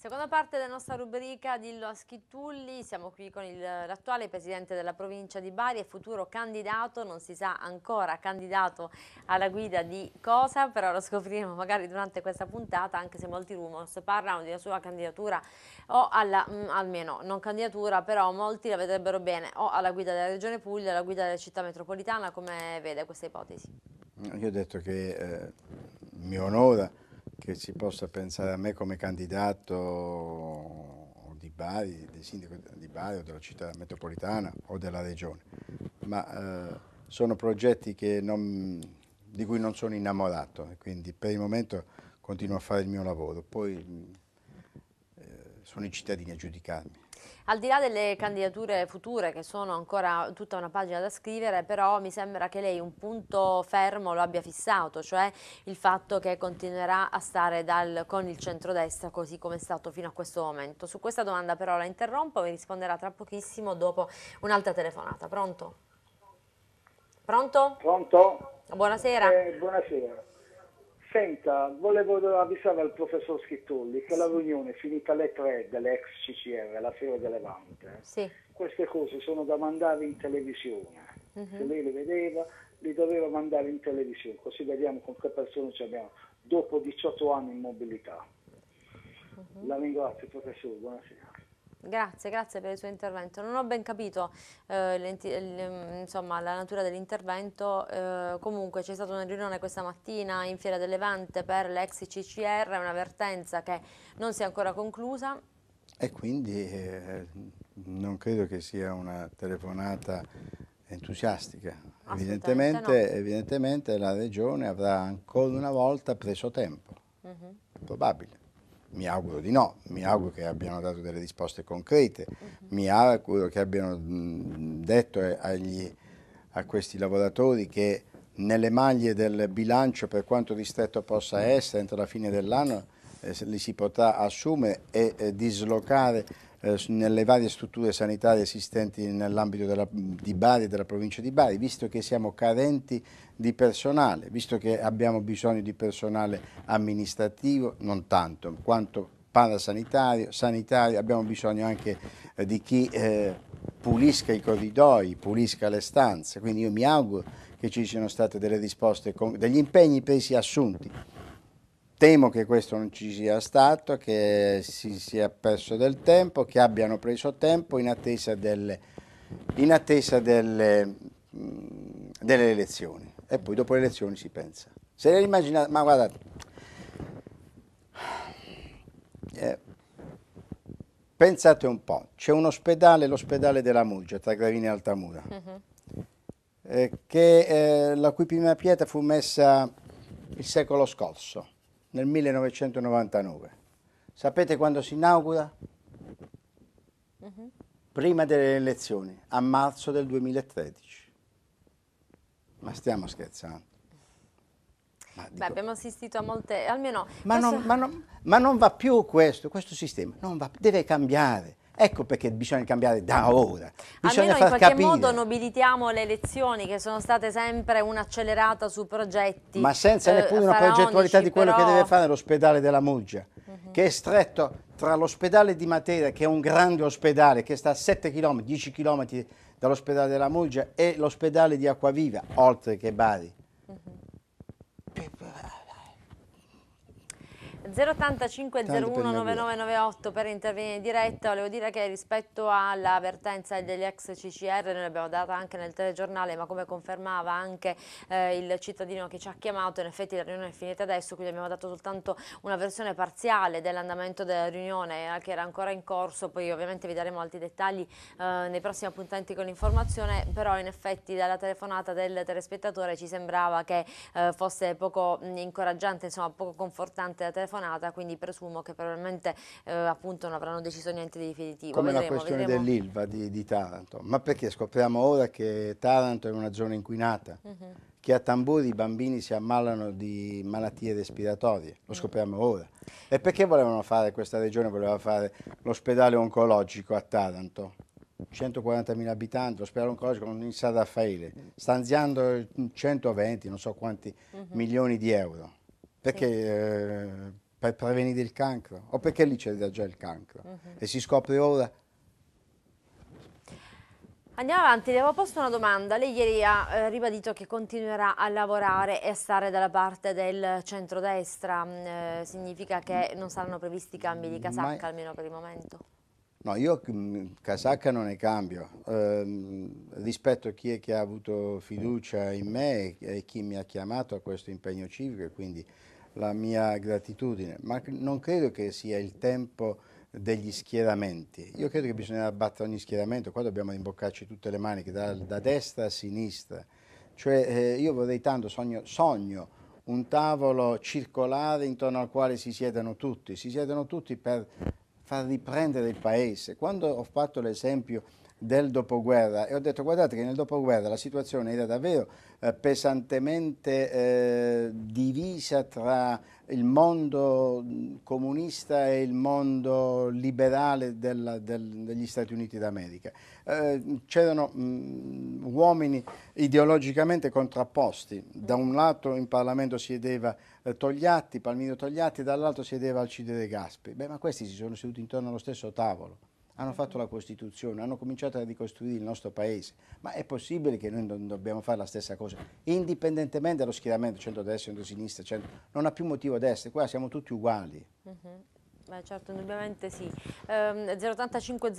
Seconda parte della nostra rubrica Dillo a Schittulli, siamo qui con l'attuale presidente della provincia di Bari e futuro candidato, non si sa ancora candidato alla guida di cosa, però lo scopriremo magari durante questa puntata, anche se molti rumors parlano della sua candidatura o alla, mh, mm, almeno non candidatura, però molti la vedrebbero bene o alla guida della regione Puglia, alla guida della città metropolitana, come vede questa ipotesi? Io ho detto che eh, mi onora che si possa pensare a me come candidato di Bari, del sindaco di Bari o della città metropolitana o della regione, ma eh, sono progetti non, di cui non sono innamorato, e quindi per il momento continuo a fare il mio lavoro, poi eh, sono i cittadini a giudicarmi. Al di là delle candidature future che sono ancora tutta una pagina da scrivere, però mi sembra che lei un punto fermo lo abbia fissato, cioè il fatto che continuerà a stare dal, con il centrodestra così come è stato fino a questo momento. Su questa domanda però la interrompo, e risponderà tra pochissimo dopo un'altra telefonata. Pronto? Pronto? Pronto? Buonasera. Eh, buonasera. Senta, volevo avvisare al professor Schittulli che la riunione è finita alle 3 dell'ex CCR, la Fiera delle Vante. Sì. Queste cose sono da mandare in televisione. Uh mhm. -huh. Se lei le vedeva, le doveva mandare in televisione, così vediamo con che persone ci abbiamo dopo 18 anni in mobilità. Uh mhm. -huh. La ringrazio, professore. Buonasera. Grazie, grazie per il suo intervento. Non ho ben capito eh, mm, insomma, la natura dell'intervento, eh, comunque c'è stata una riunione questa mattina in Fiera del Levante per l'ex CCR, un'avvertenza che non si è ancora conclusa. E quindi eh, non credo che sia una telefonata entusiastica. Evidentemente, no. evidentemente, la Regione avrà ancora una volta preso tempo, mm -hmm. probabile. Mi auguro di no, mi auguro che abbiano dato delle risposte concrete, mhm. mi auguro che abbiano mm, detto eh, agli, a questi lavoratori che nelle maglie del bilancio, per quanto ristretto possa mhm. essere, entro la fine dell'anno eh, li si potrà assumere e eh, dislocare eh, nelle varie strutture sanitarie esistenti nell'ambito di Bari e della provincia di Bari, visto che siamo carenti di personale, visto che abbiamo bisogno di personale amministrativo, non tanto, quanto parasanitario, sanitario, abbiamo bisogno anche eh, di chi eh, pulisca i corridoi, pulisca le stanze, quindi io mi auguro che ci siano state delle risposte, degli impegni presi assunti Temo che questo non ci sia stato, che si sia perso del tempo, che abbiano preso tempo in attesa delle, in attesa delle, delle elezioni. E poi dopo le elezioni si pensa. Se le immaginate, ma guardate, eh, pensate un po', c'è un ospedale, l'ospedale della Muggia, tra Gravina e Altamura, uh mhm. -huh. eh, che, eh, la cui prima pietra fu messa il secolo scorso nel 1999. Sapete quando si inaugura? Uh-huh. Prima delle elezioni, a marzo del 2013. Ma stiamo scherzando. Ma dico, Beh, abbiamo assistito a molte, almeno... Ma, questo... non, ma, non, ma, non, va più questo, questo sistema, va, deve cambiare. Ecco perché bisogna cambiare da ora. Bisogna Almeno in qualche capire. modo nobilitiamo le elezioni che sono state sempre un'accelerata su progetti. Ma senza eh, neppure una progettualità di quello però... che deve fare l'ospedale della Muggia, uh mhm. -huh. che è stretto tra l'ospedale di Matera, che è un grande ospedale, che sta a 7 km, 10 km dall'ospedale della Muggia, e l'ospedale di Acquaviva, oltre che Bari. Uh mhm. -huh. 085 01 per intervenire in diretta, volevo dire che rispetto all'avvertenza degli ex CCR, noi l'abbiamo data anche nel telegiornale, ma come confermava anche eh, il cittadino che ci ha chiamato, in effetti la riunione è finita adesso, quindi abbiamo dato soltanto una versione parziale dell'andamento della riunione che era ancora in corso, poi ovviamente vi daremo altri dettagli eh, nei prossimi appuntamenti con l'informazione, però in effetti dalla telefonata del telespettatore ci sembrava che eh, fosse poco mm, incoraggiante, insomma poco confortante la telefonata telefonata, quindi presumo che probabilmente eh, appunto non avranno deciso niente di definitivo. Come vedremo, la questione dell'ILVA di, di, Taranto, ma perché scopriamo ora che Taranto è una zona inquinata, uh mhm. -huh. che a Tamburi i bambini si ammalano di malattie respiratorie, lo mm. scopriamo uh ora. E perché volevano fare, questa regione voleva fare l'ospedale oncologico a Taranto? 140.000 abitanti, l'ospedale oncologico in San Raffaele, stanziando 120, non so quanti uh mhm. -huh. milioni di euro. Perché sì. eh, per prevenire il cancro? O perché lì c'è già il cancro? Uh mhm. -huh. E si scopre ora? Andiamo avanti, le avevo posto una domanda. Lei ieri ha eh, ribadito che continuerà a lavorare e a stare dalla parte del centrodestra. Mm, eh, significa che non saranno previsti cambi di casacca, Ma... almeno per il momento? No, io mm, casacca non ne cambio. Eh, rispetto a chi è che ha avuto fiducia in me e chi mi ha chiamato a questo impegno civico, e quindi la mia gratitudine, ma non credo che sia il tempo degli schieramenti. Io credo che bisogna abbattere ogni schieramento, qua dobbiamo rimboccarci tutte le maniche, da, da destra a sinistra. Cioè eh, io vorrei tanto, sogno, sogno un tavolo circolare intorno al quale si siedano tutti, si siedano tutti per far riprendere il paese. Quando ho fatto l'esempio del dopoguerra e ho detto guardate che nel dopoguerra la situazione era davvero eh, pesantemente eh, divisa tra il mondo comunista e il mondo liberale della, del, degli Stati Uniti d'America. Eh, c'erano uomini ideologicamente contrapposti, da un lato in Parlamento siedeva eh, Togliatti, Palmiro Togliatti, dall'altro siedeva Alcide De Gaspi, Beh, ma questi si sono seduti intorno allo stesso tavolo hanno fatto la Costituzione, hanno cominciato a ricostruire il nostro Paese, ma è possibile che noi non dobbiamo fare la stessa cosa, indipendentemente dallo schieramento centro-destra, centro-sinistra, centro non ha più motivo ad essere, qua siamo tutti uguali. Uh mhm. -huh. Beh, certo, indubbiamente sì. Eh, 085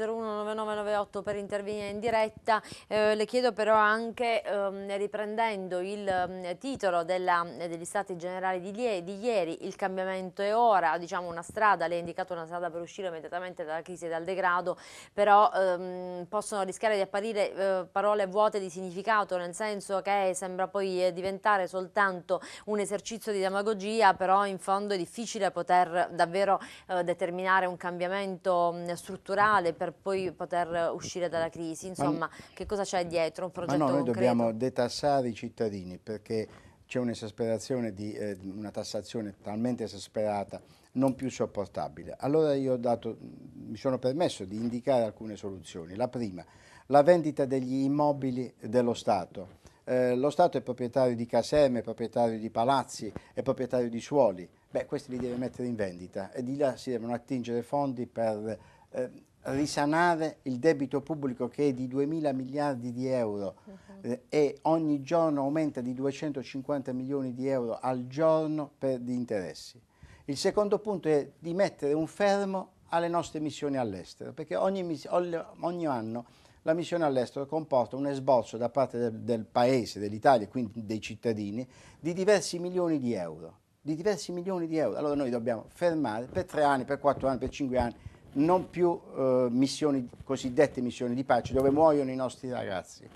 per intervenire in diretta. Eh, le chiedo però anche, eh, riprendendo il mm, titolo della, degli Stati Generali di, di, ieri, il cambiamento è ora, diciamo una strada, lei ha indicato una strada per uscire immediatamente dalla crisi e dal degrado, però ehm, possono rischiare di apparire eh, parole vuote di significato, nel senso che sembra poi eh, diventare soltanto un esercizio di demagogia, però in fondo è difficile poter davvero... Eh, determinare un cambiamento mm, strutturale per poi poter uscire dalla crisi? Insomma, ma, che cosa c'è dietro un progetto ma no, noi dobbiamo detassare i cittadini perché c'è un'esasperazione eh, una tassazione talmente esasperata non più sopportabile. Allora io dato, mi sono permesso di indicare alcune soluzioni. La prima, la vendita degli immobili dello Stato. Eh, lo Stato è proprietario di caserme, è proprietario di palazzi, è proprietario di suoli beh, questi li deve mettere in vendita e di là si devono attingere fondi per eh, risanare il debito pubblico che è di 2 mila miliardi di euro uh-huh. e ogni giorno aumenta di 250 milioni di euro al giorno per gli interessi. Il secondo punto è di mettere un fermo alle nostre missioni all'estero, perché ogni, ogni anno la missione all'estero comporta un esborso da parte del, del paese, dell'Italia quindi dei cittadini, di diversi milioni di euro di diversi milioni di euro. Allora noi dobbiamo fermare per tre anni, per quattro anni, per cinque anni, non più eh, missioni, cosiddette missioni di pace, dove muoiono i nostri ragazzi.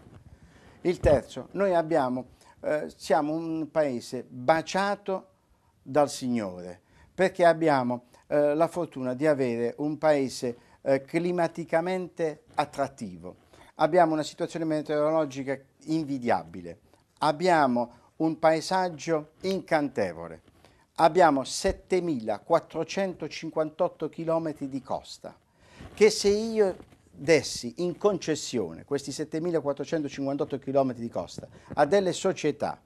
Il terzo, noi abbiamo, eh, siamo un paese baciato dal Signore, perché abbiamo eh, la fortuna di avere un paese eh, climaticamente attrattivo. Abbiamo una situazione meteorologica invidiabile, abbiamo un paesaggio incantevole abbiamo 7.458 km di costa, che se io dessi in concessione questi 7.458 km di costa a delle società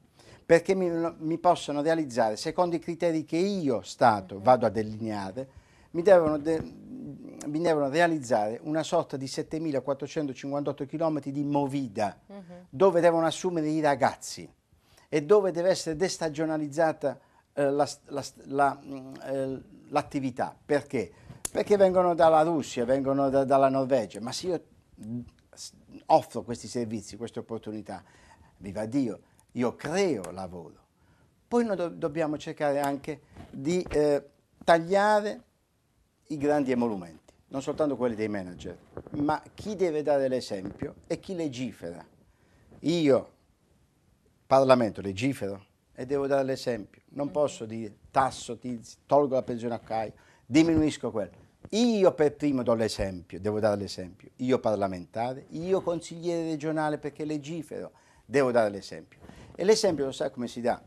perché mi, mi possono realizzare secondo i criteri che io Stato vado a delineare, mi devono, de, mi devono realizzare una sorta di 7.458 km di movida uh mhm. -huh. dove devono assumere i ragazzi e dove deve essere destagionalizzata eh, mm, eh, l'attività. La, la, eh, Perché? Perché vengono dalla Russia, vengono da, dalla Norvegia, ma se io mm, offro questi servizi, queste opportunità, viva Dio, io creo lavoro. Poi noi do dobbiamo cercare anche di eh, tagliare i grandi emolumenti, non soltanto quelli dei manager, ma chi deve dare l'esempio e chi legifera. Io, Parlamento, legifero, e devo dare l'esempio, non posso dire tasso, tizi, tolgo la pensione a Caio, diminuisco quello. Io per primo do l'esempio, devo dare l'esempio, io parlamentare, io consigliere regionale perché legifero, devo dare l'esempio. E l'esempio lo sai come si dà?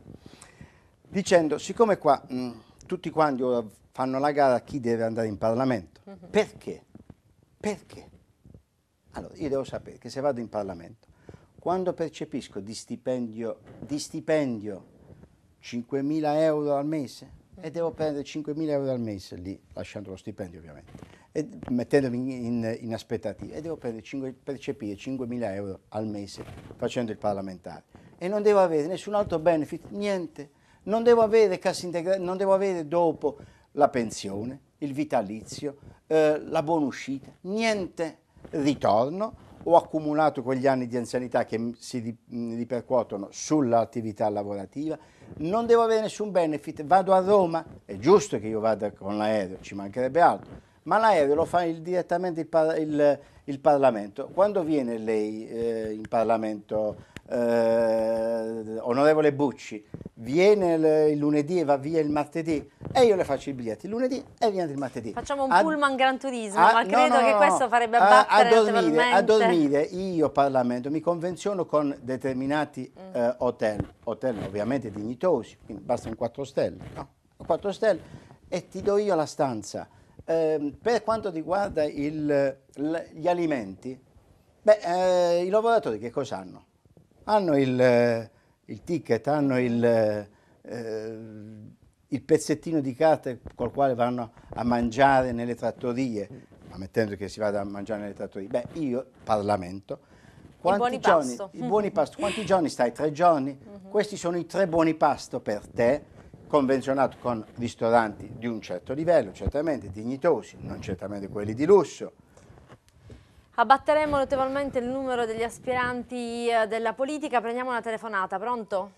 Dicendo, siccome qua mh, tutti quanti ora fanno la gara a chi deve andare in Parlamento, uh mhm. -huh. perché? Perché? Allora, io devo sapere che se vado in Parlamento, quando percepisco di stipendio, di stipendio 5.000 euro al mese e devo prendere 5.000 euro al mese lì, lasciando lo stipendio ovviamente, e mettendomi in, in aspettativa, e devo 5, percepire 5.000 euro al mese facendo il parlamentare. E non devo avere nessun altro benefit, niente. Non devo avere cassa integrale, non devo avere dopo la pensione, il vitalizio, eh, la uscita, niente ritorno. Ho accumulato quegli anni di anzianità che si ripercuotono sull'attività lavorativa non devo avere nessun benefit, vado a Roma, è giusto che io vada con l'aereo, ci mancherebbe altro, ma l'aereo lo fa il, direttamente il, par il, il, Parlamento. Quando viene lei eh, in Parlamento, eh, onorevole Bucci, viene il, il, lunedì e va via il martedì e io le faccio i biglietti il lunedì e viene il martedì. Facciamo un a, pullman Gran Turismo, a, ah, ma credo no, no, che questo farebbe abbattere a, a dormire, a dormire io Parlamento mi convenziono con determinati mm. eh, hotel, hotel ovviamente dignitosi, quindi basta un 4 stelle, 4 stelle e ti do io la stanza Ehm, per quanto riguarda il, gli alimenti, beh, eh, i lavoratori che cosa hanno? Hanno il, il ticket, hanno il, eh, il, pezzettino di carta col quale vanno a mangiare nelle trattorie, ammettendo che si vada a mangiare nelle trattorie. Beh, io, Parlamento, quanti I buoni giorni, pasto. I buoni pasto, quanti giorni stai? Tre giorni? Mm -hmm. Questi sono i tre buoni pasto per te, convenzionato con ristoranti di un certo livello, certamente dignitosi, non certamente quelli di lusso, Abbatteremo notevolmente il numero degli aspiranti eh, della politica. Prendiamo una telefonata, pronto?